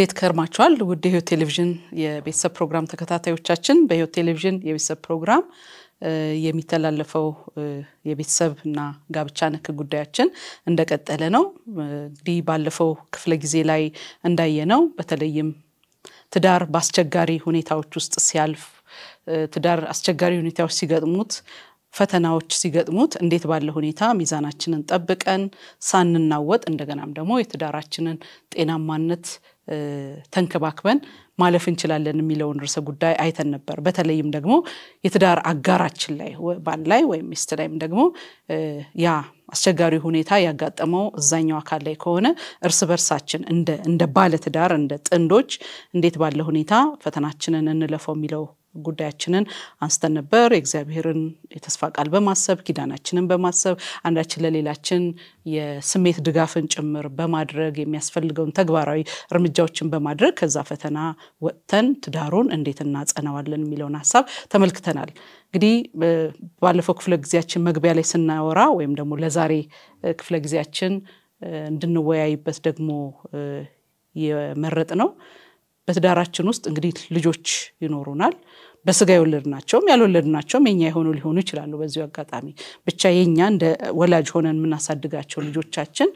እንዴት ከርማችኋል? ውድ የህይወት ቴሌቪዥን የቤተሰብ ፕሮግራም ተከታታዮቻችን፣ በህይወት ቴሌቪዥን የቤተሰብ ፕሮግራም የሚተላለፈው የቤተሰብ እና ጋብቻ ነክ ጉዳያችን እንደቀጠለ ነው። እንግዲህ ባለፈው ክፍለ ጊዜ ላይ እንዳየነው በተለይም ትዳር በአስቸጋሪ ሁኔታዎች ውስጥ ሲያልፍ፣ ትዳር አስቸጋሪ ሁኔታዎች ሲገጥሙት ፈተናዎች ሲገጥሙት እንዴት ባለ ሁኔታ ሚዛናችንን ጠብቀን ሳንናወጥ እንደገናም ደግሞ የትዳራችንን ጤናማነት ተንከባክበን ማለፍ እንችላለን የሚለውን ርዕሰ ጉዳይ አይተን ነበር። በተለይም ደግሞ የትዳር አጋራችን ላይ ባል ላይ ወይም ሚስት ላይም ደግሞ ያ አስቸጋሪ ሁኔታ ያጋጠመው እዛኛው አካል ላይ ከሆነ እርስ በርሳችን እንደ ባለትዳር እንደ ጥንዶች እንዴት ባለ ሁኔታ ፈተናችንን እንለፈው የሚለው ጉዳያችንን አንስተን ነበር። የእግዚአብሔርን የተስፋ ቃል በማሰብ ኪዳናችንን በማሰብ አንዳችን ለሌላችን የስሜት ድጋፍን ጭምር በማድረግ የሚያስፈልገውን ተግባራዊ እርምጃዎችን በማድረግ ከዛ ፈተና ወጥተን ትዳሩን እንዴት እናጸነዋለን የሚለውን ሀሳብ ተመልክተናል። እንግዲህ ባለፈው ክፍለ ጊዜያችን መግቢያ ላይ ስናወራ ወይም ደግሞ ለዛሬ ክፍለ ጊዜያችን እንድንወያይበት ደግሞ የመረጥ ነው በትዳራችን ውስጥ እንግዲህ ልጆች ይኖሩናል። በስጋ የወለድናቸውም ያልወለድናቸውም የኛ የሆኑ ሊሆኑ ይችላሉ። በዚሁ አጋጣሚ ብቻ የኛ እንደ ወላጅ ሆነን የምናሳድጋቸው ልጆቻችን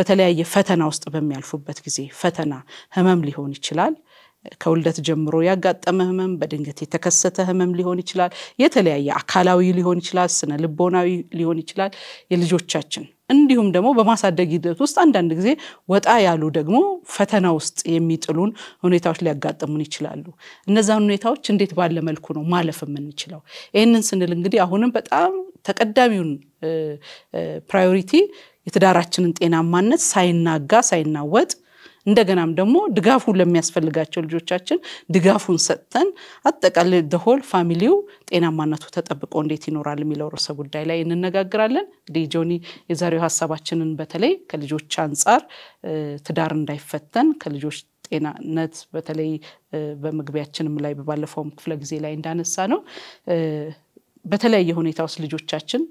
በተለያየ ፈተና ውስጥ በሚያልፉበት ጊዜ ፈተና ህመም ሊሆን ይችላል። ከውልደት ጀምሮ ያጋጠመ ህመም፣ በድንገት የተከሰተ ህመም ሊሆን ይችላል። የተለያየ አካላዊ ሊሆን ይችላል፣ ስነ ልቦናዊ ሊሆን ይችላል። የልጆቻችን እንዲሁም ደግሞ በማሳደግ ሂደት ውስጥ አንዳንድ ጊዜ ወጣ ያሉ ደግሞ ፈተና ውስጥ የሚጥሉን ሁኔታዎች ሊያጋጥሙን ይችላሉ። እነዛን ሁኔታዎች እንዴት ባለ መልኩ ነው ማለፍ የምንችለው? ይህንን ስንል እንግዲህ አሁንም በጣም ተቀዳሚውን ፕራዮሪቲ የትዳራችንን ጤናማነት ሳይናጋ ሳይናወጥ እንደገናም ደግሞ ድጋፉ ለሚያስፈልጋቸው ልጆቻችን ድጋፉን ሰጥተን አጠቃላይ ደሆል ፋሚሊው ጤናማነቱ ተጠብቆ እንዴት ይኖራል የሚለው ርዕሰ ጉዳይ ላይ እንነጋግራለን። እንግዲህ ጆኒ የዛሬው ሀሳባችንን በተለይ ከልጆች አንጻር ትዳር እንዳይፈተን ከልጆች ጤናነት በተለይ በመግቢያችንም ላይ በባለፈውም ክፍለ ጊዜ ላይ እንዳነሳ ነው በተለያየ ሁኔታ ውስጥ ልጆቻችን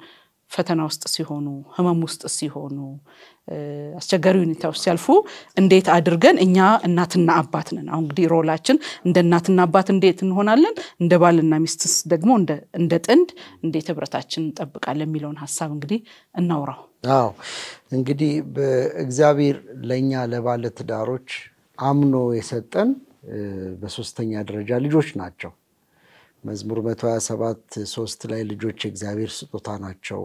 ፈተና ውስጥ ሲሆኑ፣ ህመም ውስጥ ሲሆኑ፣ አስቸጋሪ ሁኔታዎች ሲያልፉ እንዴት አድርገን እኛ እናትና አባት ነን። አሁን እንግዲህ ሮላችን እንደ እናትና አባት እንዴት እንሆናለን፣ እንደ ባልና ሚስትስ ደግሞ እንደ ጥንድ እንዴት ህብረታችን እንጠብቃለን የሚለውን ሀሳብ እንግዲህ እናውራው። አዎ እንግዲህ በእግዚአብሔር ለእኛ ለባለ ትዳሮች አምኖ የሰጠን በሶስተኛ ደረጃ ልጆች ናቸው። መዝሙር 127 ሶስት ላይ ልጆች የእግዚአብሔር ስጦታ ናቸው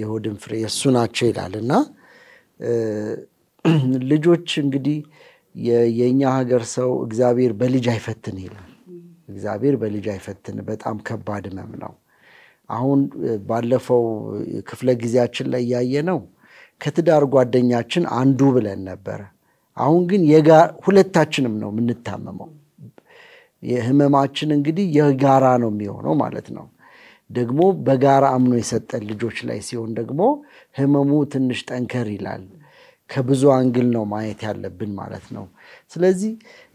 የሆድን ፍሬ የእሱ ናቸው ይላል እና ልጆች እንግዲህ የእኛ ሀገር ሰው እግዚአብሔር በልጅ አይፈትን ይላል። እግዚአብሔር በልጅ አይፈትን በጣም ከባድ ሕመም ነው። አሁን ባለፈው ክፍለ ጊዜያችን ላይ ነው ከትዳር ጓደኛችን አንዱ ብለን ነበረ። አሁን ግን ሁለታችንም ነው የምንታመመው የህመማችን እንግዲህ የጋራ ነው የሚሆነው ማለት ነው። ደግሞ በጋራ አምኖ የሰጠን ልጆች ላይ ሲሆን ደግሞ ህመሙ ትንሽ ጠንከር ይላል። ከብዙ አንግል ነው ማየት ያለብን ማለት ነው። ስለዚህ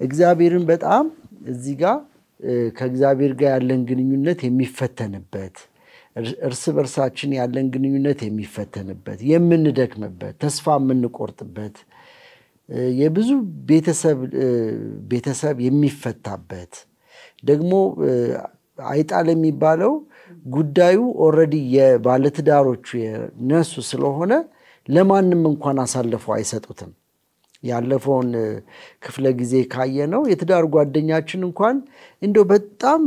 እግዚአብሔርን በጣም እዚህ ጋር ከእግዚአብሔር ጋር ያለን ግንኙነት የሚፈተንበት እርስ በርሳችን ያለን ግንኙነት የሚፈተንበት፣ የምንደክምበት፣ ተስፋ የምንቆርጥበት የብዙ ቤተሰብ ቤተሰብ የሚፈታበት ደግሞ አይጣል የሚባለው ጉዳዩ ኦልሬዲ የባለትዳሮቹ የነሱ ስለሆነ ለማንም እንኳን አሳልፈው አይሰጡትም። ያለፈውን ክፍለ ጊዜ ካየ ነው የትዳር ጓደኛችን እንኳን እንደው በጣም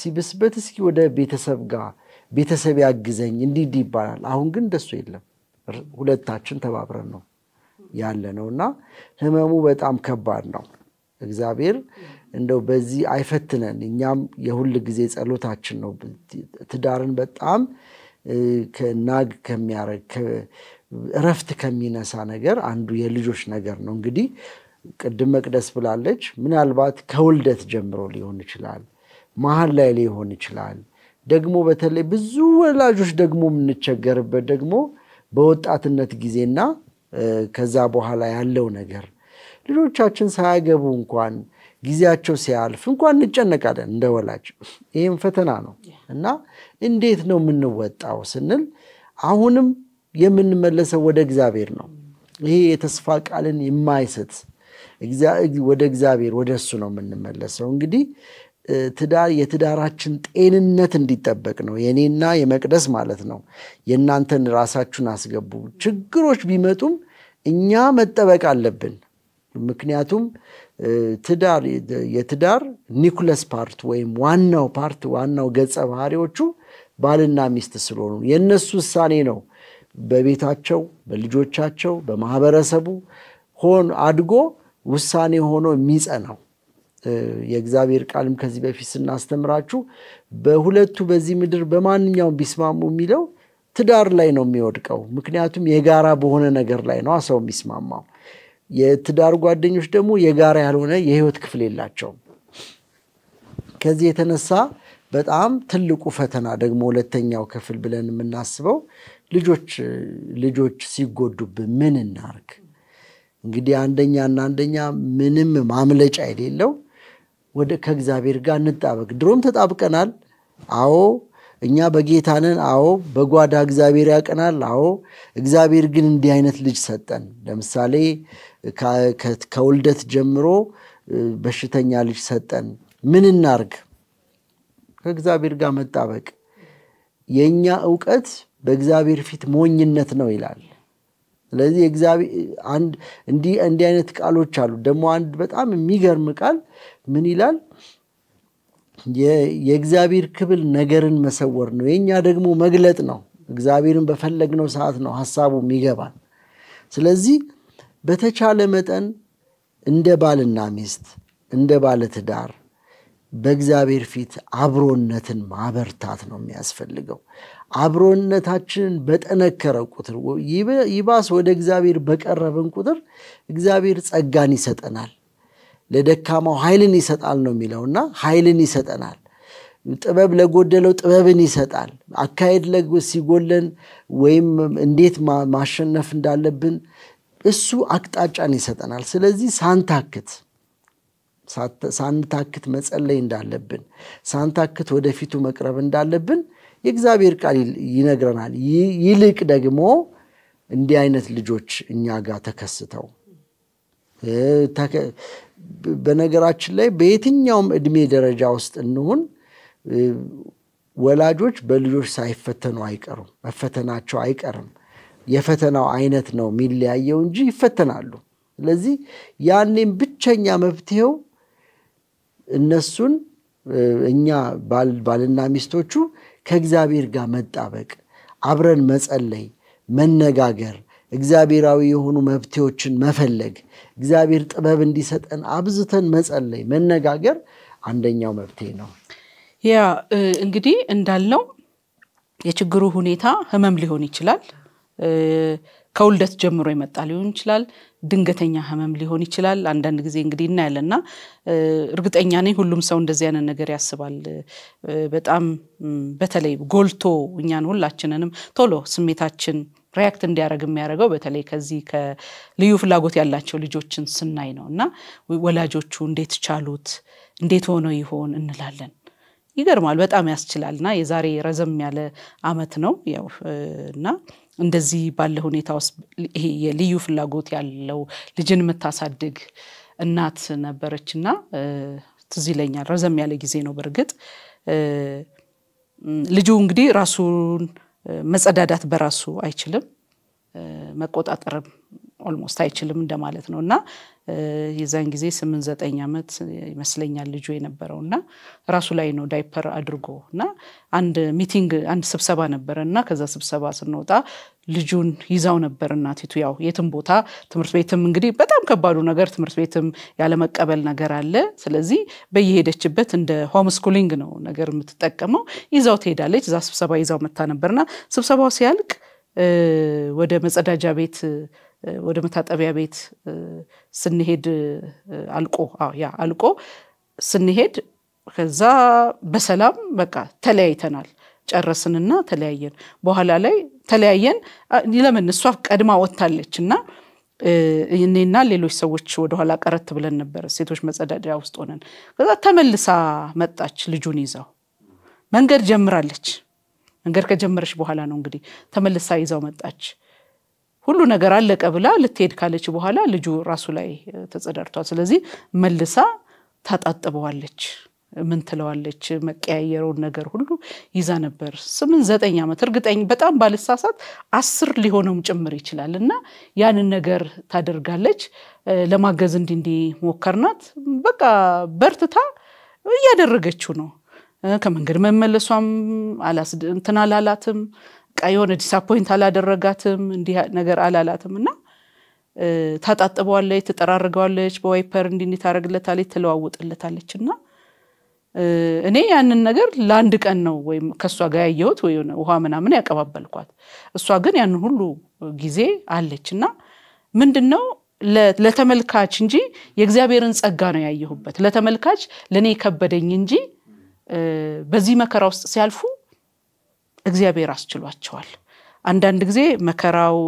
ሲብስበት እስኪ ወደ ቤተሰብ ጋር ቤተሰብ ያግዘኝ እንዲህ ይባላል። አሁን ግን እንደሱ የለም። ሁለታችን ተባብረን ነው ያለ ነው እና ህመሙ በጣም ከባድ ነው። እግዚአብሔር እንደው በዚህ አይፈትነን። እኛም የሁል ጊዜ ጸሎታችን ነው። ትዳርን በጣም ናግ ከሚያረግ እረፍት ከሚነሳ ነገር አንዱ የልጆች ነገር ነው። እንግዲህ ቅድም መቅደስ ብላለች፣ ምናልባት ከውልደት ጀምሮ ሊሆን ይችላል፣ መሀል ላይ ሊሆን ይችላል። ደግሞ በተለይ ብዙ ወላጆች ደግሞ የምንቸገርበት ደግሞ በወጣትነት ጊዜና ከዛ በኋላ ያለው ነገር ልጆቻችን ሳያገቡ እንኳን ጊዜያቸው ሲያልፍ እንኳን እንጨነቃለን እንደ ወላጅ። ይህም ፈተና ነው እና እንዴት ነው የምንወጣው ስንል አሁንም የምንመለሰው ወደ እግዚአብሔር ነው። ይሄ የተስፋ ቃልን የማይስት ወደ እግዚአብሔር ወደ እሱ ነው የምንመለሰው። እንግዲህ ትዳር የትዳራችን ጤንነት እንዲጠበቅ ነው። የኔና የመቅደስ ማለት ነው። የእናንተን ራሳችሁን አስገቡ። ችግሮች ቢመጡም እኛ መጠበቅ አለብን። ምክንያቱም ትዳር የትዳር ኒኩለስ ፓርት ወይም ዋናው ፓርት ዋናው ገጸ ባህሪዎቹ ባልና ሚስት ስለሆኑ የእነሱ ውሳኔ ነው በቤታቸው፣ በልጆቻቸው፣ በማህበረሰቡ ሆን አድጎ ውሳኔ ሆኖ የሚጸናው የእግዚአብሔር ቃልም ከዚህ በፊት ስናስተምራችሁ በሁለቱ በዚህ ምድር በማንኛውም ቢስማሙ የሚለው ትዳር ላይ ነው የሚወድቀው። ምክንያቱም የጋራ በሆነ ነገር ላይ ነው ሰው የሚስማማው። የትዳር ጓደኞች ደግሞ የጋራ ያልሆነ የህይወት ክፍል የላቸውም። ከዚህ የተነሳ በጣም ትልቁ ፈተና ደግሞ ሁለተኛው ክፍል ብለን የምናስበው ልጆች ልጆች ሲጎዱብን ምን እናርግ? እንግዲህ አንደኛና አንደኛ ምንም ማምለጫ የሌለው ወደ ከእግዚአብሔር ጋር እንጣበቅ። ድሮም ተጣብቀናል። አዎ እኛ በጌታንን አዎ፣ በጓዳ እግዚአብሔር ያቀናል። አዎ እግዚአብሔር ግን እንዲህ አይነት ልጅ ሰጠን። ለምሳሌ ከውልደት ጀምሮ በሽተኛ ልጅ ሰጠን። ምን እናርግ? ከእግዚአብሔር ጋር መጣበቅ። የእኛ እውቀት በእግዚአብሔር ፊት ሞኝነት ነው ይላል። ስለዚህ እንዲህ አይነት ቃሎች አሉ። ደግሞ አንድ በጣም የሚገርም ቃል ምን ይላል? የእግዚአብሔር ክብል ነገርን መሰወር ነው፣ የእኛ ደግሞ መግለጥ ነው። እግዚአብሔርን በፈለግነው ሰዓት ነው ሀሳቡ ይገባ። ስለዚህ በተቻለ መጠን እንደ ባልና ሚስት እንደ ባለትዳር በእግዚአብሔር ፊት አብሮነትን ማበርታት ነው የሚያስፈልገው። አብሮነታችንን በጠነከረ ቁጥር ይባስ ወደ እግዚአብሔር በቀረብን ቁጥር እግዚአብሔር ጸጋን ይሰጠናል። ለደካማው ኃይልን ይሰጣል ነው የሚለውና ኃይልን ይሰጠናል። ጥበብ ለጎደለው ጥበብን ይሰጣል። አካሄድ ሲጎለን ወይም እንዴት ማሸነፍ እንዳለብን እሱ አቅጣጫን ይሰጠናል። ስለዚህ ሳንታክት ሳንታክት መጸለይ እንዳለብን፣ ሳንታክት ወደፊቱ መቅረብ እንዳለብን የእግዚአብሔር ቃል ይነግረናል። ይልቅ ደግሞ እንዲህ አይነት ልጆች እኛ ጋር ተከስተው በነገራችን ላይ በየትኛውም እድሜ ደረጃ ውስጥ እንሁን ወላጆች በልጆች ሳይፈተኑ አይቀሩም። መፈተናቸው አይቀርም። የፈተናው አይነት ነው የሚለያየው እንጂ ይፈተናሉ። ስለዚህ ያኔም ብቸኛ መፍትሄው እነሱን እኛ ባልና ሚስቶቹ ከእግዚአብሔር ጋር መጣበቅ፣ አብረን መጸለይ፣ መነጋገር፣ እግዚአብሔራዊ የሆኑ መብቴዎችን መፈለግ፣ እግዚአብሔር ጥበብ እንዲሰጠን አብዝተን መጸለይ፣ መነጋገር አንደኛው መብቴ ነው። ያ እንግዲህ እንዳልነው የችግሩ ሁኔታ ህመም ሊሆን ይችላል። ከውልደት ጀምሮ የመጣ ሊሆን ይችላል። ድንገተኛ ህመም ሊሆን ይችላል። አንዳንድ ጊዜ እንግዲህ እናያለን እና እርግጠኛ ነኝ ሁሉም ሰው እንደዚህ አይነት ነገር ያስባል። በጣም በተለይ ጎልቶ እኛን ሁላችንንም ቶሎ ስሜታችን ሪያክት እንዲያደርግ የሚያደርገው በተለይ ከዚህ ከልዩ ፍላጎት ያላቸው ልጆችን ስናይ ነው እና ወላጆቹ እንዴት ቻሉት እንዴት ሆኖ ይሆን እንላለን። ይገርማል፣ በጣም ያስችላል እና የዛሬ ረዘም ያለ አመት ነው ያው እና እንደዚህ ባለ ሁኔታ ውስጥ ይሄ የልዩ ፍላጎት ያለው ልጅን የምታሳድግ እናት ነበረች እና ትዝ ይለኛል። ረዘም ያለ ጊዜ ነው በእርግጥ ልጁ እንግዲህ ራሱን መጸዳዳት በራሱ አይችልም፣ መቆጣጠርም ኦልሞስት አይችልም እንደማለት ነው እና የዛን ጊዜ ስምንት ዘጠኝ ዓመት ይመስለኛል ልጁ የነበረው እና ራሱ ላይ ነው ዳይፐር አድርጎ እና አንድ ሚቲንግ አንድ ስብሰባ ነበረ እና ከዛ ስብሰባ ስንወጣ ልጁን ይዛው ነበር እናቲቱ። ያው የትም ቦታ ትምህርት ቤትም እንግዲህ በጣም ከባዱ ነገር ትምህርት ቤትም ያለመቀበል ነገር አለ። ስለዚህ በየሄደችበት እንደ ሆም ስኩሊንግ ነው ነገር የምትጠቀመው። ይዛው ትሄዳለች። እዛ ስብሰባ ይዛው መታ ነበርና ስብሰባው ሲያልቅ ወደ መጸዳጃ ቤት ወደ መታጠቢያ ቤት ስንሄድ አልቆ ያ አልቆ ስንሄድ ከዛ በሰላም በቃ ተለያይተናል። ጨረስንና ተለያየን። በኋላ ላይ ተለያየን። ለምን እሷ ቀድማ ወታለች እና እኔና ሌሎች ሰዎች ወደኋላ ቀረት ብለን ነበረ፣ ሴቶች መጸዳጃ ውስጥ ሆነን። ከዛ ተመልሳ መጣች ልጁን ይዛው መንገድ ጀምራለች። መንገድ ከጀመረች በኋላ ነው እንግዲህ ተመልሳ ይዛው መጣች። ሁሉ ነገር አለቀ ብላ ልትሄድ ካለች በኋላ ልጁ ራሱ ላይ ተጸዳድቷል። ስለዚህ መልሳ ታጣጥበዋለች። ምን ትለዋለች? መቀያየረውን ነገር ሁሉ ይዛ ነበር። ስምንት ዘጠኝ ዓመት እርግጠኝ በጣም ባልሳሳት አስር ሊሆነውም ጭምር ይችላል። እና ያንን ነገር ታደርጋለች። ለማገዝ እንዲ እንዲ ሞከርናት። በቃ በርትታ እያደረገችው ነው። ከመንገድ መመለሷም እንትን አላላትም። የሆነ ዲስአፖይንት አላደረጋትም፣ እንዲህ ነገር አላላትም እና ታጣጥበዋለች፣ ትጠራርገዋለች፣ በዋይፐር እንዲህ እንዲህ ታደርግለታለች፣ ትለዋውጥለታለች እና እኔ ያንን ነገር ለአንድ ቀን ነው ወይም ከእሷ ጋር ያየሁት ወይ ውሃ ምናምን ያቀባበልኳት። እሷ ግን ያንን ሁሉ ጊዜ አለች እና ምንድን ነው ለተመልካች እንጂ የእግዚአብሔርን ጸጋ ነው ያየሁበት። ለተመልካች ለእኔ የከበደኝ እንጂ በዚህ መከራ ውስጥ ሲያልፉ እግዚአብሔር አስችሏቸዋል። አንዳንድ ጊዜ መከራው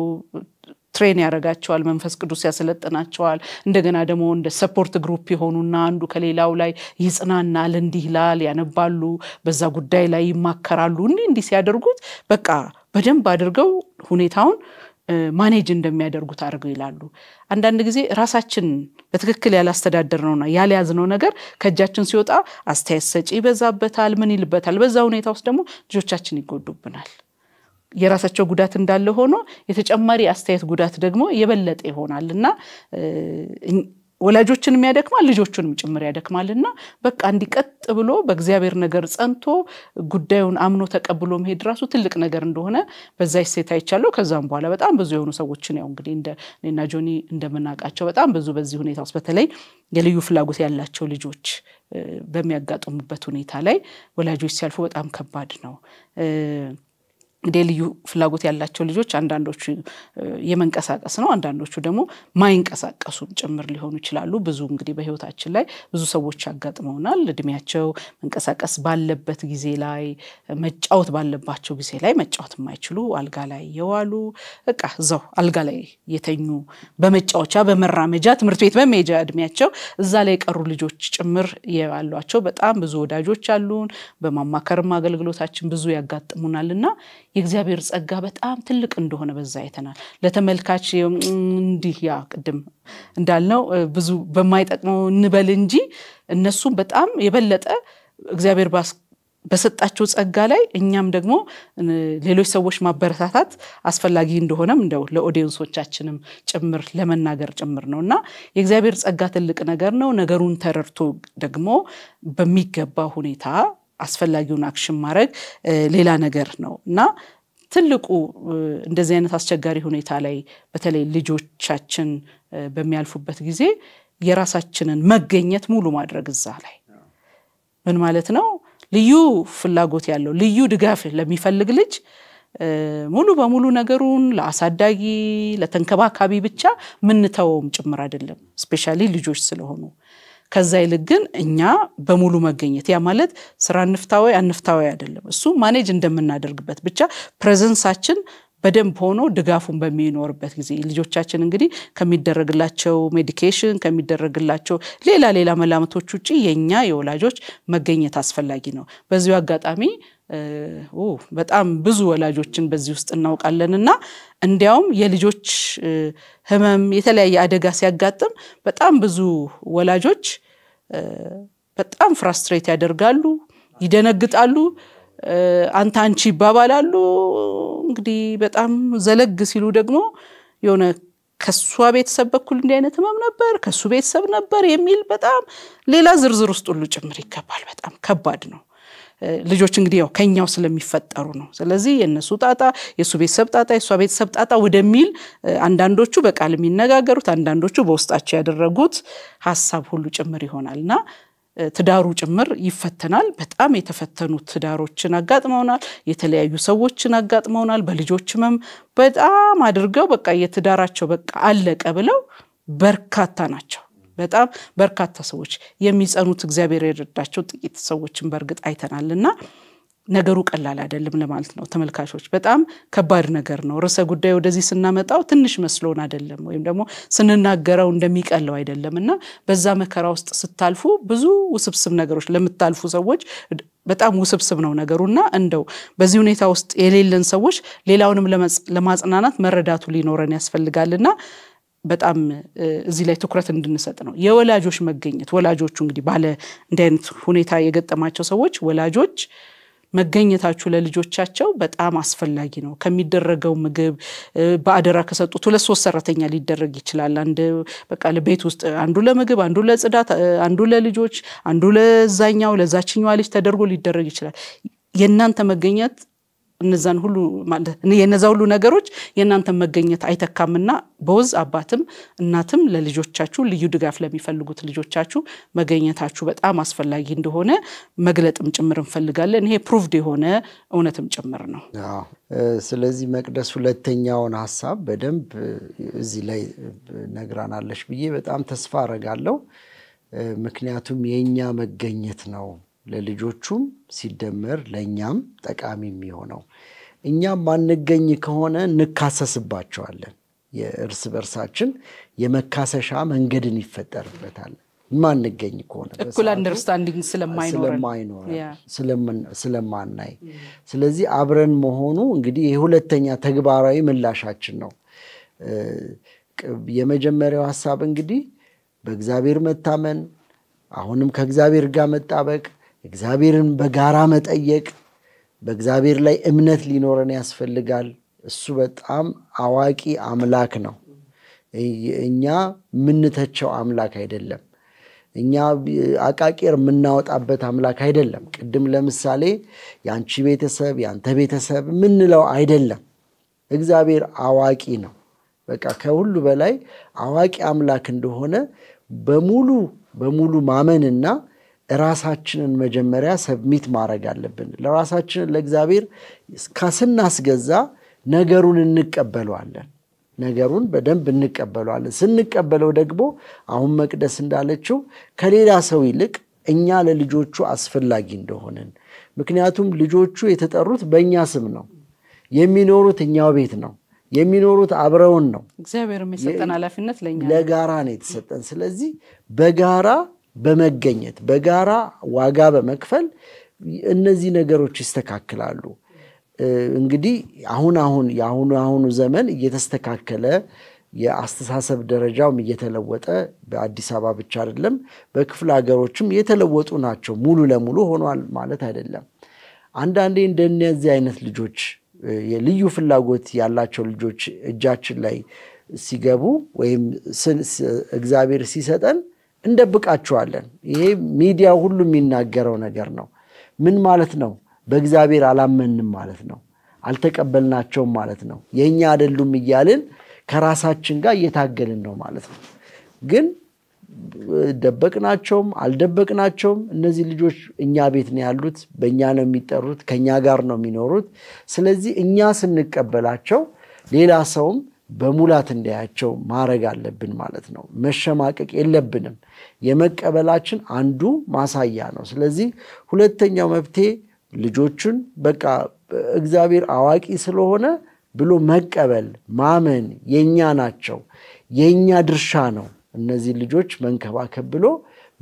ትሬን ያደርጋቸዋል። መንፈስ ቅዱስ ያሰለጥናቸዋል። እንደገና ደግሞ እንደ ሰፖርት ግሩፕ የሆኑና አንዱ ከሌላው ላይ ይጽናናል፣ እንዲህ ይላል፣ ያነባሉ፣ በዛ ጉዳይ ላይ ይማከራሉ። እንዲህ እንዲህ ሲያደርጉት በቃ በደንብ አድርገው ሁኔታውን ማኔጅ እንደሚያደርጉት አድርገው ይላሉ። አንዳንድ ጊዜ ራሳችን በትክክል ያላስተዳደርነውና ያልያዝነው ነገር ከእጃችን ሲወጣ አስተያየት ሰጪ ይበዛበታል፣ ምን ይልበታል። በዛ ሁኔታ ውስጥ ደግሞ ልጆቻችን ይጎዱብናል። የራሳቸው ጉዳት እንዳለ ሆኖ የተጨማሪ አስተያየት ጉዳት ደግሞ የበለጠ ይሆናል እና ወላጆችንም ያደክማል ልጆቹንም ጭምር ያደክማል። እና በቃ እንዲቀጥ ብሎ በእግዚአብሔር ነገር ጸንቶ ጉዳዩን አምኖ ተቀብሎ መሄድ ራሱ ትልቅ ነገር እንደሆነ በዛ ሴት አይቻለሁ። ከዛም በኋላ በጣም ብዙ የሆኑ ሰዎችን ያው እንግዲህ እኔና ጆኒ እንደምናውቃቸው በጣም ብዙ በዚህ ሁኔታ ውስጥ በተለይ የልዩ ፍላጎት ያላቸው ልጆች በሚያጋጥሙበት ሁኔታ ላይ ወላጆች ሲያልፉ በጣም ከባድ ነው። እንግዲህ ልዩ ፍላጎት ያላቸው ልጆች አንዳንዶቹ የመንቀሳቀስ ነው፣ አንዳንዶቹ ደግሞ ማይንቀሳቀሱም ጭምር ሊሆኑ ይችላሉ። ብዙ እንግዲህ በህይወታችን ላይ ብዙ ሰዎች ያጋጥመውናል። እድሜያቸው መንቀሳቀስ ባለበት ጊዜ ላይ መጫወት ባለባቸው ጊዜ ላይ መጫወት የማይችሉ አልጋ ላይ የዋሉ እቃ እዛው አልጋ ላይ የተኙ በመጫወቻ በመራመጃ ትምህርት ቤት በመሄጃ እድሜያቸው እዛ ላይ የቀሩ ልጆች ጭምር ያሏቸው በጣም ብዙ ወዳጆች አሉን። በማማከርም አገልግሎታችን ብዙ ያጋጥሙናል እና የእግዚአብሔር ጸጋ በጣም ትልቅ እንደሆነ በዛ አይተናል። ለተመልካች እንዲህ ያ ቅድም እንዳልነው ብዙ በማይጠቅመው እንበል እንጂ እነሱም በጣም የበለጠ እግዚአብሔር በሰጣቸው ጸጋ ላይ እኛም ደግሞ ሌሎች ሰዎች ማበረታታት አስፈላጊ እንደሆነም እንደው ለኦዲየንሶቻችንም ጭምር ለመናገር ጭምር ነው እና የእግዚአብሔር ጸጋ ትልቅ ነገር ነው። ነገሩን ተረድቶ ደግሞ በሚገባ ሁኔታ አስፈላጊውን አክሽን ማድረግ ሌላ ነገር ነው እና ትልቁ እንደዚህ አይነት አስቸጋሪ ሁኔታ ላይ በተለይ ልጆቻችን በሚያልፉበት ጊዜ የራሳችንን መገኘት ሙሉ ማድረግ እዛ ላይ ምን ማለት ነው? ልዩ ፍላጎት ያለው ልዩ ድጋፍ ለሚፈልግ ልጅ ሙሉ በሙሉ ነገሩን ለአሳዳጊ ለተንከባካቢ ብቻ ምንተውም ጭምር አይደለም። ስፔሻሊ ልጆች ስለሆኑ ከዛ ይልቅ ግን እኛ በሙሉ መገኘት ያ ማለት ስራ እንፍታዊ አንፍታዊ አይደለም። እሱ ማኔጅ እንደምናደርግበት ብቻ ፕሬዘንሳችን በደንብ ሆኖ ድጋፉን በሚኖርበት ጊዜ ልጆቻችን እንግዲህ ከሚደረግላቸው ሜዲኬሽን ከሚደረግላቸው ሌላ ሌላ መላመቶች ውጭ የኛ የወላጆች መገኘት አስፈላጊ ነው። በዚሁ አጋጣሚ በጣም ብዙ ወላጆችን በዚህ ውስጥ እናውቃለን እና እንዲያውም የልጆች ህመም የተለያየ አደጋ ሲያጋጥም በጣም ብዙ ወላጆች በጣም ፍራስትሬት ያደርጋሉ፣ ይደነግጣሉ፣ አንተ አንቺ ይባባላሉ። እንግዲህ በጣም ዘለግ ሲሉ ደግሞ የሆነ ከሷ ቤተሰብ በኩል እንዲህ አይነት ህመም ነበር፣ ከሱ ቤተሰብ ነበር የሚል በጣም ሌላ ዝርዝር ውስጥ ሁሉ ጭምር ይገባል። በጣም ከባድ ነው። ልጆች እንግዲህ ያው ከኛው ስለሚፈጠሩ ነው። ስለዚህ የእነሱ ጣጣ፣ የእሱ ቤተሰብ ጣጣ፣ የእሷ ቤተሰብ ጣጣ ወደሚል አንዳንዶቹ በቃል የሚነጋገሩት፣ አንዳንዶቹ በውስጣቸው ያደረጉት ሀሳብ ሁሉ ጭምር ይሆናል እና ትዳሩ ጭምር ይፈተናል። በጣም የተፈተኑ ትዳሮችን አጋጥመውናል። የተለያዩ ሰዎችን አጋጥመውናል። በልጆች በጣም አድርገው በቃ የትዳራቸው በቃ አለቀ ብለው በርካታ ናቸው። በጣም በርካታ ሰዎች የሚጸኑት እግዚአብሔር የረዳቸው ጥቂት ሰዎችን በእርግጥ አይተናል እና ነገሩ ቀላል አይደለም ለማለት ነው። ተመልካቾች በጣም ከባድ ነገር ነው። ርዕሰ ጉዳይ ወደዚህ ስናመጣው ትንሽ መስሎን አይደለም፣ ወይም ደግሞ ስንናገረው እንደሚቀለው አይደለም እና በዛ መከራ ውስጥ ስታልፉ ብዙ ውስብስብ ነገሮች ለምታልፉ ሰዎች በጣም ውስብስብ ነው እና እንደው በዚህ ሁኔታ ውስጥ የሌለን ሰዎች ሌላውንም ለማጽናናት መረዳቱ ሊኖረን ያስፈልጋልና በጣም እዚህ ላይ ትኩረት እንድንሰጥ ነው። የወላጆች መገኘት ወላጆቹ እንግዲህ ባለ እንዲህ አይነት ሁኔታ የገጠማቸው ሰዎች ወላጆች መገኘታችሁ ለልጆቻቸው በጣም አስፈላጊ ነው። ከሚደረገው ምግብ በአደራ ከሰጡት ሁለት ሶስት ሰራተኛ ሊደረግ ይችላል። አንድ በቃ ለቤት ውስጥ አንዱ ለምግብ፣ አንዱ ለጽዳት፣ አንዱ ለልጆች፣ አንዱ ለዛኛው ለዛችኛዋ ልጅ ተደርጎ ሊደረግ ይችላል። የእናንተ መገኘት እነዛን ሁሉ የነዛ ሁሉ ነገሮች የእናንተን መገኘት አይተካምና በወዝ አባትም እናትም ለልጆቻችሁ ልዩ ድጋፍ ለሚፈልጉት ልጆቻችሁ መገኘታችሁ በጣም አስፈላጊ እንደሆነ መግለጥም ጭምር እንፈልጋለን። ይሄ ፕሩቭድ የሆነ እውነትም ጭምር ነው። ስለዚህ መቅደስ ሁለተኛውን ሀሳብ በደንብ እዚህ ላይ ነግራናለሽ ብዬ በጣም ተስፋ አረጋለሁ። ምክንያቱም የእኛ መገኘት ነው ለልጆቹም ሲደመር ለእኛም ጠቃሚ የሚሆነው። እኛም ማንገኝ ከሆነ እንካሰስባቸዋለን። የእርስ በርሳችን የመካሰሻ መንገድን ይፈጠርበታል። ማንገኝ ከሆነ እኩል አንደርስታንዲንግ ስለማይኖረን ስለማናይ፣ ስለዚህ አብረን መሆኑ እንግዲህ የሁለተኛ ተግባራዊ ምላሻችን ነው። የመጀመሪያው ሀሳብ እንግዲህ በእግዚአብሔር መታመን፣ አሁንም ከእግዚአብሔር ጋር መጣበቅ እግዚአብሔርን በጋራ መጠየቅ በእግዚአብሔር ላይ እምነት ሊኖረን ያስፈልጋል። እሱ በጣም አዋቂ አምላክ ነው። እኛ የምንተቸው አምላክ አይደለም። እኛ አቃቂር የምናወጣበት አምላክ አይደለም። ቅድም ለምሳሌ የአንቺ ቤተሰብ የአንተ ቤተሰብ የምንለው አይደለም። እግዚአብሔር አዋቂ ነው። በቃ ከሁሉ በላይ አዋቂ አምላክ እንደሆነ በሙሉ በሙሉ ማመንና ራሳችንን መጀመሪያ ሰብሚት ማድረግ አለብን። ለራሳችንን ለእግዚአብሔር ስናስገዛ ነገሩን እንቀበለዋለን። ነገሩን በደንብ እንቀበለዋለን። ስንቀበለው ደግሞ አሁን መቅደስ እንዳለችው ከሌላ ሰው ይልቅ እኛ ለልጆቹ አስፈላጊ እንደሆንን፣ ምክንያቱም ልጆቹ የተጠሩት በእኛ ስም ነው የሚኖሩት እኛው ቤት ነው የሚኖሩት አብረውን ነው። እግዚአብሔር የሰጠን ኃላፊነት ለጋራ ነው የተሰጠን። ስለዚህ በጋራ በመገኘት በጋራ ዋጋ በመክፈል እነዚህ ነገሮች ይስተካከላሉ። እንግዲህ አሁን አሁን የአሁኑ አሁኑ ዘመን እየተስተካከለ የአስተሳሰብ ደረጃውም እየተለወጠ በአዲስ አበባ ብቻ አይደለም፣ በክፍለ ሀገሮችም የተለወጡ ናቸው። ሙሉ ለሙሉ ሆኗል ማለት አይደለም። አንዳንዴ እንደነዚህ አይነት ልጆች የልዩ ፍላጎት ያላቸው ልጆች እጃችን ላይ ሲገቡ ወይም እግዚአብሔር ሲሰጠን እንደብቃችኋለን። ይሄ ሚዲያ ሁሉ የሚናገረው ነገር ነው። ምን ማለት ነው? በእግዚአብሔር አላመንም ማለት ነው። አልተቀበልናቸውም ማለት ነው። የእኛ አይደሉም እያልን ከራሳችን ጋር እየታገልን ነው ማለት ነው። ግን ደበቅናቸውም አልደበቅናቸውም፣ እነዚህ ልጆች እኛ ቤት ነው ያሉት፣ በእኛ ነው የሚጠሩት፣ ከእኛ ጋር ነው የሚኖሩት። ስለዚህ እኛ ስንቀበላቸው ሌላ ሰውም በሙላት እንዳያቸው ማድረግ አለብን ማለት ነው። መሸማቀቅ የለብንም። የመቀበላችን አንዱ ማሳያ ነው። ስለዚህ ሁለተኛው መፍትሄ ልጆቹን በቃ እግዚአብሔር አዋቂ ስለሆነ ብሎ መቀበል፣ ማመን የኛ ናቸው፣ የኛ ድርሻ ነው እነዚህ ልጆች መንከባከብ ብሎ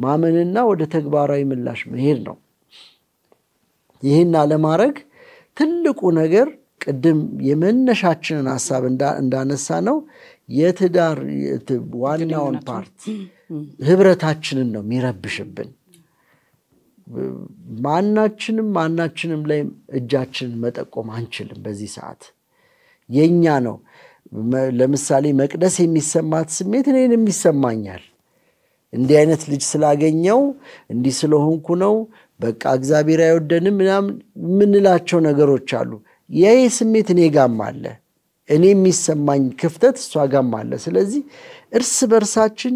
ማመንና ወደ ተግባራዊ ምላሽ መሄድ ነው። ይህን አለማድረግ ትልቁ ነገር ቅድም የመነሻችንን ሀሳብ እንዳነሳ ነው የትዳር ዋናውን ፓርት ህብረታችንን ነው የሚረብሽብን። ማናችንም ማናችንም ላይ እጃችንን መጠቆም አንችልም። በዚህ ሰዓት የኛ ነው። ለምሳሌ መቅደስ የሚሰማት ስሜት እኔንም ይሰማኛል። እንዲህ አይነት ልጅ ስላገኘው እንዲህ ስለሆንኩ ነው በቃ እግዚአብሔር አይወደንም ምናምን የምንላቸው ነገሮች አሉ። ያ ስሜት እኔ ጋም አለ። እኔ የሚሰማኝ ክፍተት እሷ ጋም አለ። ስለዚህ እርስ በርሳችን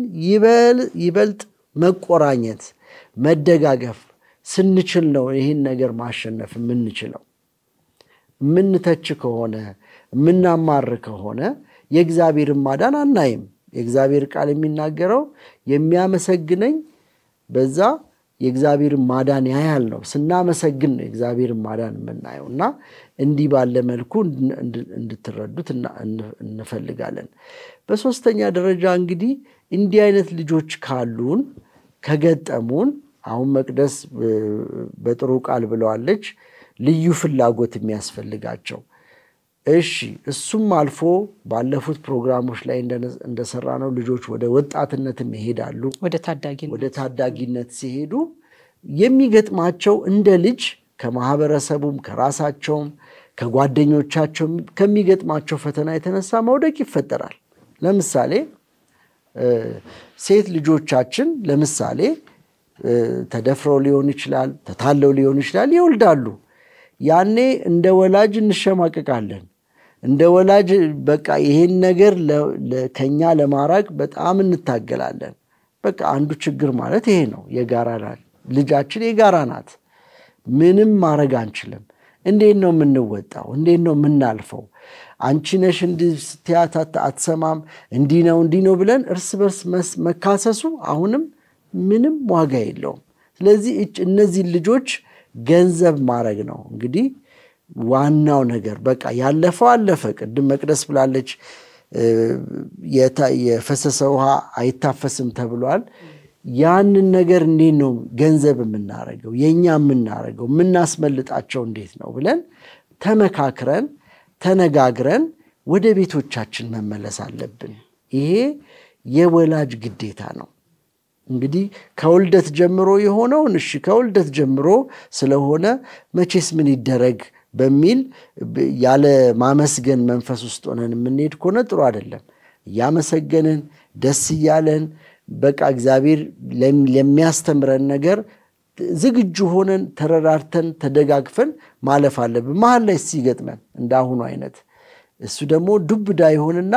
ይበልጥ መቆራኘት፣ መደጋገፍ ስንችል ነው ይህን ነገር ማሸነፍ የምንችለው። የምንተች ከሆነ የምናማር ከሆነ የእግዚአብሔርን ማዳን አናይም። የእግዚአብሔር ቃል የሚናገረው የሚያመሰግነኝ በዛ የእግዚአብሔርን ማዳን ያያል ነው። ስናመሰግን ነው የእግዚአብሔርን ማዳን የምናየው እና እንዲህ ባለ መልኩ እንድትረዱት እንፈልጋለን። በሶስተኛ ደረጃ እንግዲህ እንዲህ አይነት ልጆች ካሉን ከገጠሙን አሁን መቅደስ በጥሩ ቃል ብለዋለች፣ ልዩ ፍላጎት የሚያስፈልጋቸው እሺ እሱም አልፎ ባለፉት ፕሮግራሞች ላይ እንደሰራ ነው ልጆች ወደ ወጣትነትም ይሄዳሉ። ወደ ታዳጊነት ሲሄዱ የሚገጥማቸው እንደ ልጅ ከማህበረሰቡም ከራሳቸውም ከጓደኞቻቸው ከሚገጥማቸው ፈተና የተነሳ መውደቅ ይፈጠራል። ለምሳሌ ሴት ልጆቻችን ለምሳሌ ተደፍረው ሊሆን ይችላል፣ ተታለው ሊሆን ይችላል፣ ይወልዳሉ። ያኔ እንደ ወላጅ እንሸማቀቃለን። እንደ ወላጅ በቃ ይሄን ነገር ከኛ ለማራቅ በጣም እንታገላለን። በቃ አንዱ ችግር ማለት ይሄ ነው። የጋራ ናት ልጃችን፣ የጋራ ናት። ምንም ማድረግ አንችልም። እንዴት ነው የምንወጣው? እንዴት ነው የምናልፈው? አንቺ ነሽ እንዲህ ስትያት አትሰማም፣ እንዲ ነው እንዲ ነው ብለን እርስ በርስ መካሰሱ አሁንም ምንም ዋጋ የለውም። ስለዚህ እነዚህ ልጆች ገንዘብ ማድረግ ነው እንግዲህ ዋናው ነገር። በቃ ያለፈው አለፈ። ቅድም መቅደስ ብላለች፣ የፈሰሰ ውሃ አይታፈስም ተብሏል። ያንን ነገር እንዴት ነው ገንዘብ የምናደርገው የእኛ የምናደረገው የምናስመልጣቸው እንዴት ነው ብለን ተመካክረን ተነጋግረን ወደ ቤቶቻችን መመለስ አለብን። ይሄ የወላጅ ግዴታ ነው። እንግዲህ ከውልደት ጀምሮ የሆነውን እሺ ከውልደት ጀምሮ ስለሆነ መቼስ ምን ይደረግ በሚል ያለ ማመስገን መንፈስ ውስጥ ሆነን የምንሄድ ከሆነ ጥሩ አይደለም። እያመሰገንን ደስ እያለን በቃ እግዚአብሔር ለሚያስተምረን ነገር ዝግጁ ሆነን ተረራርተን ተደጋግፈን ማለፍ አለብን። መሀል ላይ ሲገጥመን እንደ አሁኑ አይነት እሱ ደግሞ ዱብዳ ይሆንና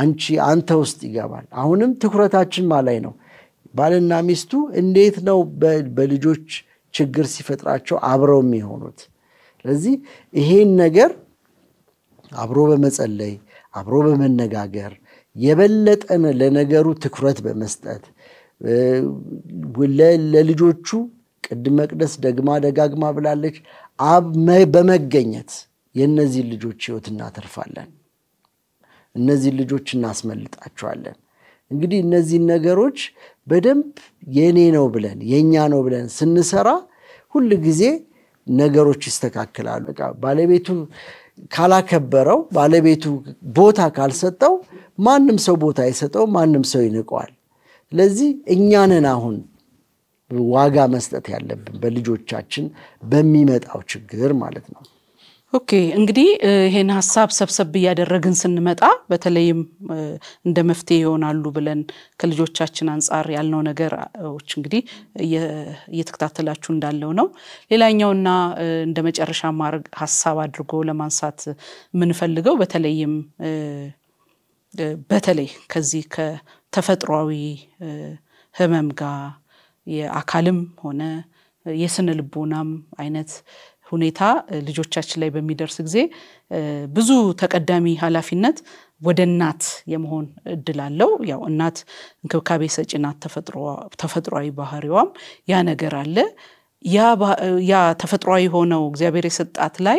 አንቺ አንተ ውስጥ ይገባል። አሁንም ትኩረታችን ማላይ ነው። ባልና ሚስቱ እንዴት ነው በልጆች ችግር ሲፈጥራቸው አብረው የሚሆኑት? ስለዚህ ይሄን ነገር አብሮ በመጸለይ አብሮ በመነጋገር የበለጠን ለነገሩ ትኩረት በመስጠት ለልጆቹ ቅድም መቅደስ ደግማ ደጋግማ ብላለች፣ በመገኘት የእነዚህን ልጆች ህይወት እናተርፋለን። እነዚህን ልጆች እናስመልጣቸዋለን። እንግዲህ እነዚህን ነገሮች በደንብ የእኔ ነው ብለን የእኛ ነው ብለን ስንሰራ ሁል ጊዜ ነገሮች ይስተካከላሉ። ባለቤቱ ካላከበረው፣ ባለቤቱ ቦታ ካልሰጠው ማንም ሰው ቦታ አይሰጠው፣ ማንም ሰው ይንቀዋል። ስለዚህ እኛንን አሁን ዋጋ መስጠት ያለብን በልጆቻችን በሚመጣው ችግር ማለት ነው። ኦኬ እንግዲህ ይሄን ሀሳብ ሰብሰብ እያደረግን ስንመጣ በተለይም እንደ መፍትሄ ይሆናሉ ብለን ከልጆቻችን አንጻር ያልነው ነገሮች እንግዲህ እየተከታተላችሁ እንዳለው ነው። ሌላኛውና እንደ መጨረሻ ማድረግ ሀሳብ አድርጎ ለማንሳት የምንፈልገው በተለይም በተለይ ከዚህ ከተፈጥሯዊ ህመም ጋር የአካልም ሆነ የስነ ልቦናም አይነት ሁኔታ ልጆቻችን ላይ በሚደርስ ጊዜ ብዙ ተቀዳሚ ኃላፊነት ወደ እናት የመሆን እድል አለው። ያው እናት እንክብካቤ ሰጪ ናት፣ ተፈጥሯዊ ባህሪዋም ያ ነገር አለ። ያ ተፈጥሯዊ የሆነው እግዚአብሔር የሰጣት ላይ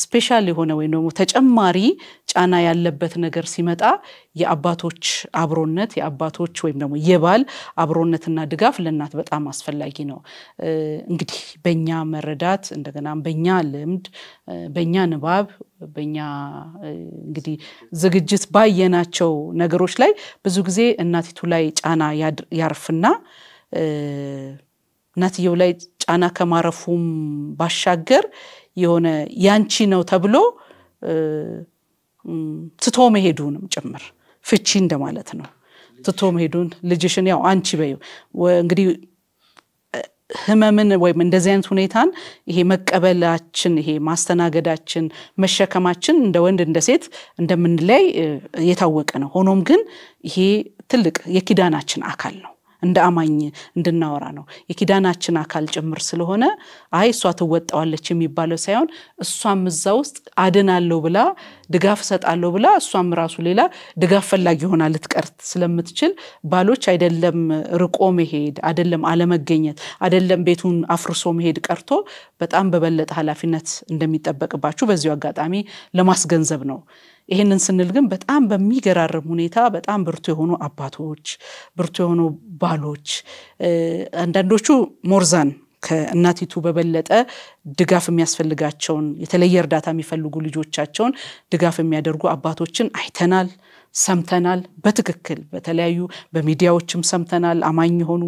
ስፔሻል የሆነ ወይም ደግሞ ተጨማሪ ጫና ያለበት ነገር ሲመጣ የአባቶች አብሮነት የአባቶች ወይም ደግሞ የባል አብሮነትና ድጋፍ ለእናት በጣም አስፈላጊ ነው። እንግዲህ በኛ መረዳት እንደገና በኛ ልምድ፣ በኛ ንባብ፣ በኛ እንግዲህ ዝግጅት ባየናቸው ነገሮች ላይ ብዙ ጊዜ እናቲቱ ላይ ጫና ያርፍና እናትየው ላይ ጫና ከማረፉም ባሻገር የሆነ ያንቺ ነው ተብሎ ትቶ መሄዱንም ጭምር ፍቺ እንደማለት ነው። ትቶ መሄዱን ልጅሽን ያው አንቺ በይው እንግዲህ ህመምን ወይም እንደዚህ አይነት ሁኔታን ይሄ መቀበላችን ይሄ ማስተናገዳችን መሸከማችን እንደ ወንድ እንደ ሴት እንደምንለያይ የታወቀ ነው። ሆኖም ግን ይሄ ትልቅ የኪዳናችን አካል ነው። እንደ አማኝ እንድናወራ ነው። የኪዳናችን አካል ጭምር ስለሆነ አይ እሷ ትወጣዋለች የሚባለው ሳይሆን እሷም እዛ ውስጥ አድናለሁ ብላ ድጋፍ እሰጣለሁ ብላ እሷም ራሱ ሌላ ድጋፍ ፈላጊ ሆና ልትቀርት ስለምትችል ባሎች አይደለም ርቆ መሄድ አይደለም አለመገኘት አይደለም ቤቱን አፍርሶ መሄድ ቀርቶ በጣም በበለጠ ኃላፊነት እንደሚጠበቅባችሁ በዚሁ አጋጣሚ ለማስገንዘብ ነው። ይህንን ስንል ግን በጣም በሚገራርም ሁኔታ በጣም ብርቱ የሆኑ አባቶች፣ ብርቱ የሆኑ ባሎች አንዳንዶቹ ሞርዛን ከእናቲቱ በበለጠ ድጋፍ የሚያስፈልጋቸውን የተለየ እርዳታ የሚፈልጉ ልጆቻቸውን ድጋፍ የሚያደርጉ አባቶችን አይተናል። ሰምተናል። በትክክል በተለያዩ በሚዲያዎችም ሰምተናል። አማኝ የሆኑ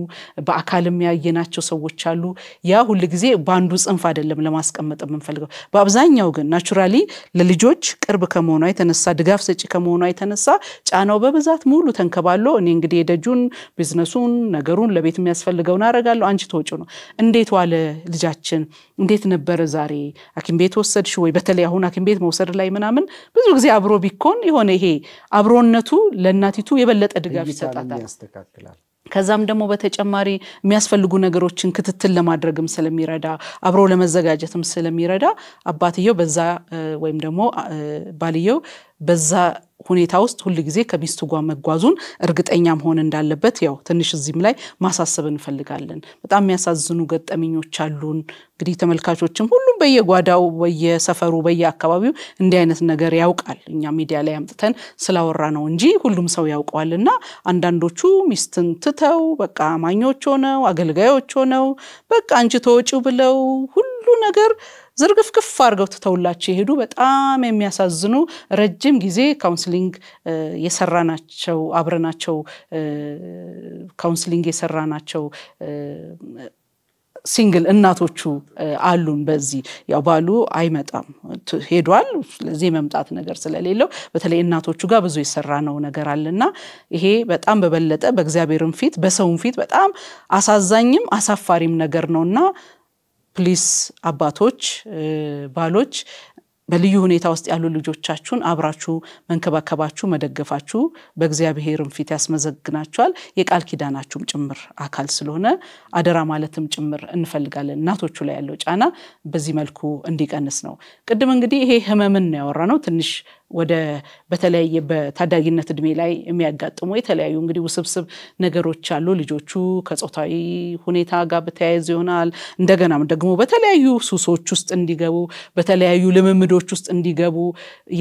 በአካልም ያየናቸው ሰዎች አሉ። ያ ሁል ጊዜ በአንዱ ጽንፍ አይደለም ለማስቀመጥ የምንፈልገው። በአብዛኛው ግን ናቹራሊ ለልጆች ቅርብ ከመሆኗ የተነሳ ድጋፍ ሰጪ ከመሆኗ የተነሳ ጫናው በብዛት ሙሉ ተንከባሎ እኔ እንግዲህ የደጁን ቢዝነሱን፣ ነገሩን ለቤት የሚያስፈልገውን አደርጋለሁ፣ አንቺ ተወጪ ነው። እንዴት ዋለ ልጃችን? እንዴት ነበረ ዛሬ? ሐኪም ቤት ወሰድሽ ወይ? በተለይ አሁን ሐኪም ቤት መውሰድ ላይ ምናምን ብዙ ጊዜ አብሮ ቢኮን የሆነ ይሄ አብሮ አብሮነቱ ለእናቲቱ የበለጠ ድጋፍ ይሰጣታል። ከዛም ደግሞ በተጨማሪ የሚያስፈልጉ ነገሮችን ክትትል ለማድረግም ስለሚረዳ አብሮ ለመዘጋጀትም ስለሚረዳ አባትየው በዛ ወይም ደግሞ ባልየው በዛ ሁኔታ ውስጥ ሁል ጊዜ ከሚስቱ ጋር መጓዙን እርግጠኛ መሆን እንዳለበት ያው ትንሽ እዚህም ላይ ማሳሰብ እንፈልጋለን። በጣም የሚያሳዝኑ ገጠመኞች አሉን። እንግዲህ ተመልካቾችም ሁሉም በየጓዳው፣ በየሰፈሩ፣ በየአካባቢው እንዲህ አይነት ነገር ያውቃል። እኛ ሚዲያ ላይ አምጥተን ስላወራ ነው እንጂ ሁሉም ሰው ያውቀዋል። እና አንዳንዶቹ ሚስትን ትተው በቃ አማኞች ሆነው አገልጋዮች ሆነው በቃ አንቺ ተወጪው ብለው ሁሉ ነገር ዝርግፍግፍ አድርገው ትተውላቸው የሄዱ በጣም የሚያሳዝኑ ረጅም ጊዜ ካውንስሊንግ የሰራናቸው አብረናቸው ካውንስሊንግ ናቸው ሲንግል እናቶቹ አሉን። በዚህ ያው ባሉ አይመጣም ሄዷል። ስለዚህ የመምጣት ነገር ስለሌለው በተለይ እናቶቹ ጋር ብዙ የሰራ ነው ነገር አለና ይሄ በጣም በበለጠ በእግዚአብሔርም ፊት በሰውም ፊት በጣም አሳዛኝም አሳፋሪም ነገር ነውና ፕሊስ አባቶች፣ ባሎች በልዩ ሁኔታ ውስጥ ያሉ ልጆቻችሁን አብራችሁ መንከባከባችሁ መደገፋችሁ በእግዚአብሔርም ፊት ያስመዘግናችኋል የቃል ኪዳናችሁም ጭምር አካል ስለሆነ አደራ ማለትም ጭምር እንፈልጋለን። እናቶቹ ላይ ያለው ጫና በዚህ መልኩ እንዲቀንስ ነው። ቅድም እንግዲህ ይሄ ህመምን ነው ያወራ ነው ትንሽ ወደ በተለያየ በታዳጊነት እድሜ ላይ የሚያጋጥሙ የተለያዩ እንግዲህ ውስብስብ ነገሮች አሉ። ልጆቹ ከጾታዊ ሁኔታ ጋር በተያያዘ ይሆናል። እንደገናም ደግሞ በተለያዩ ሱሶች ውስጥ እንዲገቡ በተለያዩ ልምምዶች ቤቶች ውስጥ እንዲገቡ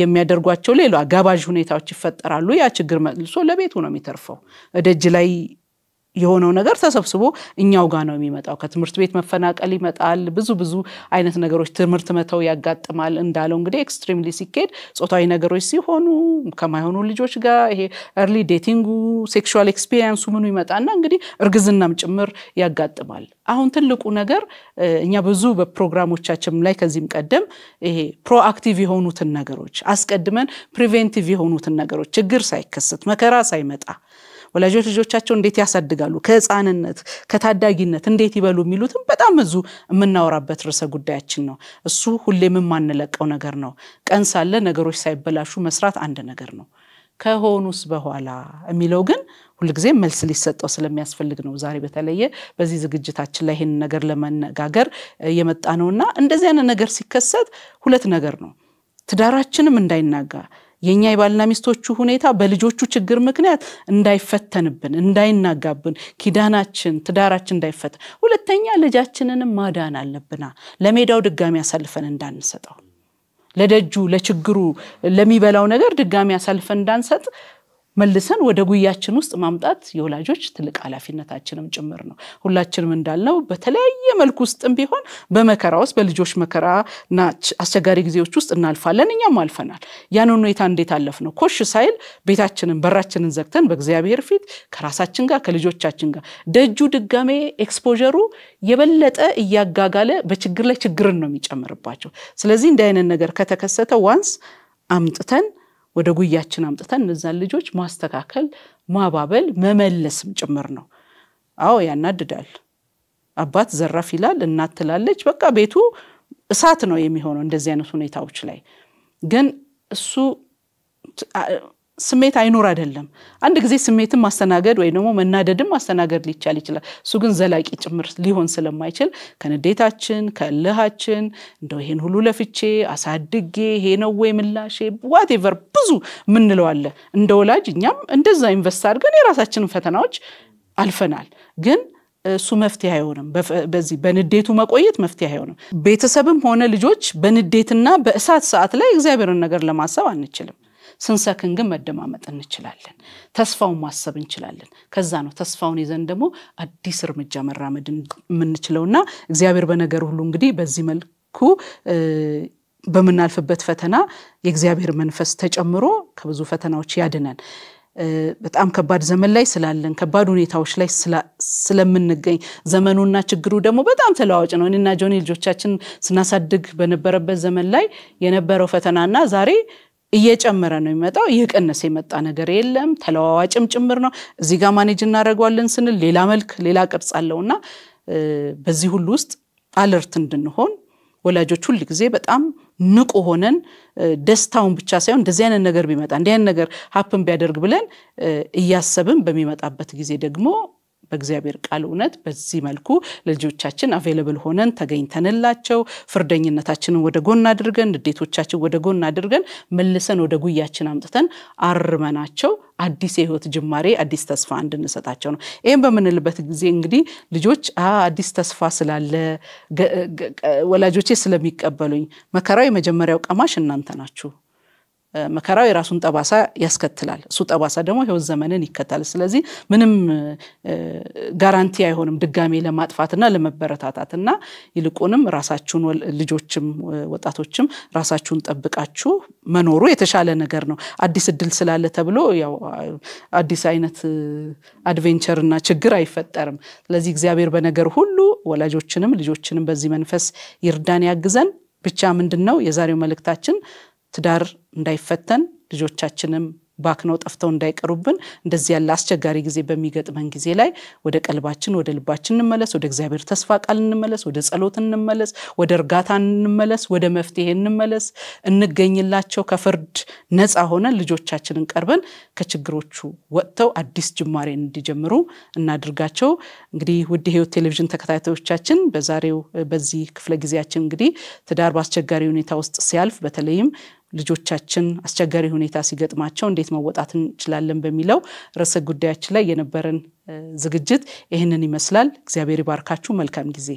የሚያደርጓቸው ሌላ ጋባዥ ሁኔታዎች ይፈጠራሉ። ያ ችግር መልሶ ለቤቱ ነው የሚተርፈው። ደጅ ላይ የሆነው ነገር ተሰብስቦ እኛው ጋር ነው የሚመጣው። ከትምህርት ቤት መፈናቀል ይመጣል። ብዙ ብዙ አይነት ነገሮች ትምህርት መተው ያጋጥማል። እንዳለው እንግዲህ ኤክስትሪምሊ ሲካሄድ ጾታዊ ነገሮች ሲሆኑ ከማይሆኑ ልጆች ጋር ይሄ ኤርሊ ዴቲንጉ፣ ሴክሹዋል ኤክስፒሪየንሱ ምኑ ይመጣና እንግዲህ እርግዝናም ጭምር ያጋጥማል። አሁን ትልቁ ነገር እኛ ብዙ በፕሮግራሞቻችን ላይ ከዚህም ቀደም ይሄ ፕሮአክቲቭ የሆኑትን ነገሮች አስቀድመን ፕሪቬንቲቭ የሆኑትን ነገሮች ችግር ሳይከሰት መከራ ሳይመጣ ወላጆች ልጆቻቸው እንዴት ያሳድጋሉ፣ ከህፃንነት ከታዳጊነት እንዴት ይበሉ የሚሉትም በጣም ብዙ የምናወራበት ርዕሰ ጉዳያችን ነው። እሱ ሁሌም የማንለቀው ነገር ነው። ቀን ሳለ ነገሮች ሳይበላሹ መስራት አንድ ነገር ነው። ከሆኑስ በኋላ የሚለው ግን ሁልጊዜ መልስ ሊሰጠው ስለሚያስፈልግ ነው ዛሬ በተለየ በዚህ ዝግጅታችን ላይ ይህን ነገር ለመነጋገር የመጣ ነውና እንደዚህ አይነት ነገር ሲከሰት ሁለት ነገር ነው ትዳራችንም እንዳይናጋ የእኛ የባልና ሚስቶቹ ሁኔታ በልጆቹ ችግር ምክንያት እንዳይፈተንብን፣ እንዳይናጋብን ኪዳናችን፣ ትዳራችን እንዳይፈተን፣ ሁለተኛ ልጃችንንም ማዳን አለብና ለሜዳው ድጋሚ አሳልፈን እንዳንሰጠው፣ ለደጁ፣ ለችግሩ፣ ለሚበላው ነገር ድጋሚ አሳልፈን እንዳንሰጥ መልሰን ወደ ጉያችን ውስጥ ማምጣት የወላጆች ትልቅ ኃላፊነታችንም ጭምር ነው። ሁላችንም እንዳልነው በተለያየ መልኩ ውስጥም ቢሆን በመከራ ውስጥ በልጆች መከራና አስቸጋሪ ጊዜዎች ውስጥ እናልፋለን፣ እኛም አልፈናል። ያን ሁኔታ እንዴት አለፍ ነው ኮሽ ሳይል ቤታችንን በራችንን ዘግተን በእግዚአብሔር ፊት ከራሳችን ጋር ከልጆቻችን ጋር ደጁ ድጋሜ ኤክስፖጀሩ የበለጠ እያጋጋለ በችግር ላይ ችግርን ነው የሚጨምርባቸው። ስለዚህ እንዲህ አይነት ነገር ከተከሰተ ዋንስ አምጥተን ወደ ጉያችን አምጥተን እነዛን ልጆች ማስተካከል፣ ማባበል፣ መመለስም ጭምር ነው። አዎ ያናድዳል። አባት ዘራፍ ይላል፣ እናት ትላለች። በቃ ቤቱ እሳት ነው የሚሆነው እንደዚህ አይነት ሁኔታዎች ላይ ግን እሱ ስሜት አይኖር አይደለም። አንድ ጊዜ ስሜትን ማስተናገድ ወይ ደግሞ መናደድም ማስተናገድ ሊቻል ይችላል። እሱ ግን ዘላቂ ጭምር ሊሆን ስለማይችል ከንዴታችን፣ ከእልሃችን እንደው ይሄን ሁሉ ለፍቼ አሳድጌ ይሄ ነው ወይ ምላሼ ዋቴቨር ብዙ ምንለዋለ። እንደ ወላጅ እኛም እንደዛ ኢንቨስት አድርገን የራሳችንን ፈተናዎች አልፈናል ግን እሱ መፍትሄ አይሆንም። በዚህ በንዴቱ መቆየት መፍትሄ አይሆንም። ቤተሰብም ሆነ ልጆች በንዴትና በእሳት ሰዓት ላይ እግዚአብሔርን ነገር ለማሰብ አንችልም። ስንሰክን ግን መደማመጥ እንችላለን። ተስፋውን ማሰብ እንችላለን። ከዛ ነው ተስፋውን ይዘን ደግሞ አዲስ እርምጃ መራመድ እና እግዚአብሔር በነገር ሁሉ እንግዲህ በዚህ መልኩ በምናልፍበት ፈተና የእግዚአብሔር መንፈስ ተጨምሮ ከብዙ ፈተናዎች ያድነን። በጣም ከባድ ዘመን ላይ ስላለን ከባድ ሁኔታዎች ላይ ስለምንገኝ ዘመኑና ችግሩ ደግሞ በጣም ተለዋዋጭ ነው። እኔና ጆኒ ልጆቻችን ስናሳድግ በነበረበት ዘመን ላይ የነበረው ፈተናና ዛሬ እየጨመረ ነው የሚመጣው። እየቀነሰ የመጣ ነገር የለም። ተለዋዋጭም ጭምር ነው። እዚህ ጋር ማኔጅ እናደርገዋለን ስንል ሌላ መልክ፣ ሌላ ቅርጽ አለው እና በዚህ ሁሉ ውስጥ አለርት እንድንሆን ወላጆች ሁል ጊዜ በጣም ንቁ ሆነን ደስታውን ብቻ ሳይሆን እንደዚህ አይነት ነገር ቢመጣ እንዲህ አይነት ነገር ሀፕን ቢያደርግ ብለን እያሰብን በሚመጣበት ጊዜ ደግሞ በእግዚአብሔር ቃል እውነት በዚህ መልኩ ለልጆቻችን አቬለብል ሆነን ተገኝተንላቸው ፍርደኝነታችንን ወደ ጎን አድርገን ንዴቶቻችን ወደ ጎን አድርገን መልሰን ወደ ጉያችን አምጥተን አርመናቸው አዲስ የህይወት ጅማሬ አዲስ ተስፋ እንድንሰጣቸው ነው። ይህም በምንልበት ጊዜ እንግዲህ ልጆች አዲስ ተስፋ ስላለ ወላጆቼ ስለሚቀበሉኝ፣ መከራው የመጀመሪያው ቀማሽ እናንተ ናችሁ መከራው የራሱን ጠባሳ ያስከትላል። እሱ ጠባሳ ደግሞ ህይወት ዘመንን ይከታል ስለዚህ ምንም ጋራንቲ አይሆንም ድጋሜ ለማጥፋትና ለመበረታታት እና ይልቁንም ራሳችሁን ልጆችም ወጣቶችም ራሳችሁን ጠብቃችሁ መኖሩ የተሻለ ነገር ነው። አዲስ እድል ስላለ ተብሎ ያው አዲስ አይነት አድቬንቸርና ችግር አይፈጠርም። ስለዚህ እግዚአብሔር በነገር ሁሉ ወላጆችንም ልጆችንም በዚህ መንፈስ ይርዳን ያግዘን። ብቻ ምንድን ነው የዛሬው መልእክታችን ትዳር እንዳይፈተን ልጆቻችንም ባክነው ጠፍተው እንዳይቀሩብን እንደዚህ ያለ አስቸጋሪ ጊዜ በሚገጥመን ጊዜ ላይ ወደ ቀልባችን ወደ ልባችን እንመለስ፣ ወደ እግዚአብሔር ተስፋ ቃል እንመለስ፣ ወደ ጸሎት እንመለስ፣ ወደ እርጋታ እንመለስ፣ ወደ መፍትሄ እንመለስ፣ እንገኝላቸው። ከፍርድ ነፃ ሆነን ልጆቻችንን ቀርበን ከችግሮቹ ወጥተው አዲስ ጅማሬን እንዲጀምሩ እናድርጋቸው። እንግዲህ ውድ ህይወት ቴሌቪዥን ተከታታዮቻችን በዛሬው በዚህ ክፍለ ጊዜያችን እንግዲህ ትዳር በአስቸጋሪ ሁኔታ ውስጥ ሲያልፍ በተለይም ልጆቻችን አስቸጋሪ ሁኔታ ሲገጥማቸው እንዴት መወጣት እንችላለን በሚለው ርዕሰ ጉዳያችን ላይ የነበረን ዝግጅት ይህንን ይመስላል። እግዚአብሔር ይባርካችሁ። መልካም ጊዜ